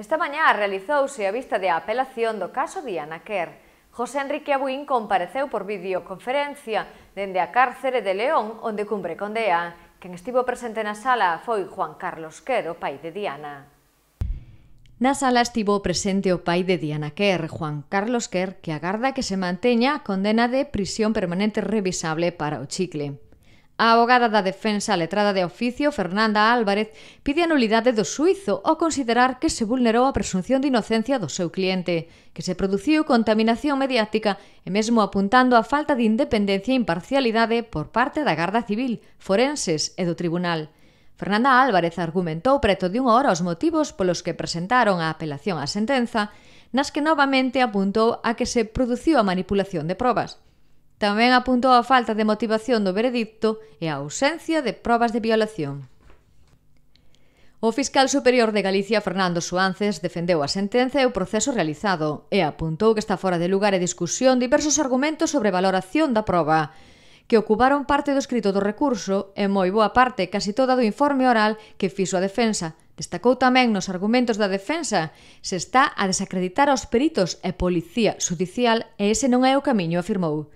Esta mañá realizouse a vista de apelación do caso Diana Kerr. José Enrique Abuín compareceu por videoconferencia dende a cárcere de León onde con condea. Quen estivo presente na sala foi Juan Carlos Quer, o pai de Diana. Na sala estivo presente o pai de Diana Kerr, Juan Carlos Kerr, que agarda que se manteña a condena de prisión permanente revisable para o chicle. A abogada da defensa letrada de oficio, Fernanda Álvarez, pide a nulidade do suizo ao considerar que se vulnerou a presunción de inocencia do seu cliente, que se produciu contaminación mediática e mesmo apuntando a falta de independencia e imparcialidade por parte da Garda Civil, forenses e do Tribunal. Fernanda Álvarez argumentou preto de unha hora os motivos polos que presentaron a apelación á sentenza, nas que novamente apuntou a que se produciu a manipulación de probas. Tamén apuntou a falta de motivación do veredicto e a ausencia de probas de violación. O fiscal superior de Galicia, Fernando Suances, defendeu a sentenza e o proceso realizado e apuntou que está fora de lugar e discusión diversos argumentos sobre valoración da proba, que ocuparon parte do escrito do recurso e moi boa parte casi toda do informe oral que fixo a defensa. Destacou tamén nos argumentos da defensa se está a desacreditar aos peritos e policía judicial e ese non é o camiño, afirmou.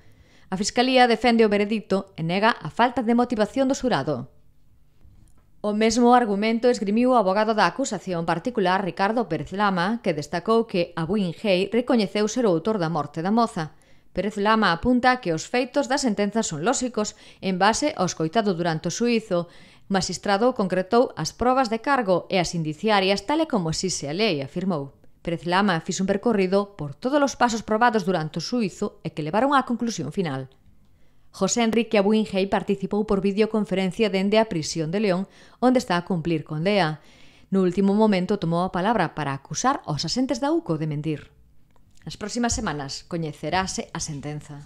A Fiscalía defende o veredicto e nega a falta de motivación do xurado. O mesmo argumento esgrimiu o abogado da acusación particular Ricardo Pérez Lama, que destacou que a Buin Hei recoñeceu ser o autor da morte da moza. Pérez Lama apunta que os feitos da sentenza son lóxicos en base ao escoitado durante o suizo. O magistrado concretou as probas de cargo e as indiciarias tal e como exixe a lei, afirmou. Pérez Lama fixo un percorrido por todos os pasos probados durante o suizo e que levaron á conclusión final. José Enrique Abuinhey participou por videoconferencia dende a prisión de León, onde está a cumplir DEA. No último momento tomou a palabra para acusar aos asentes da UCO de mentir. Nas próximas semanas coñecerase a sentenza.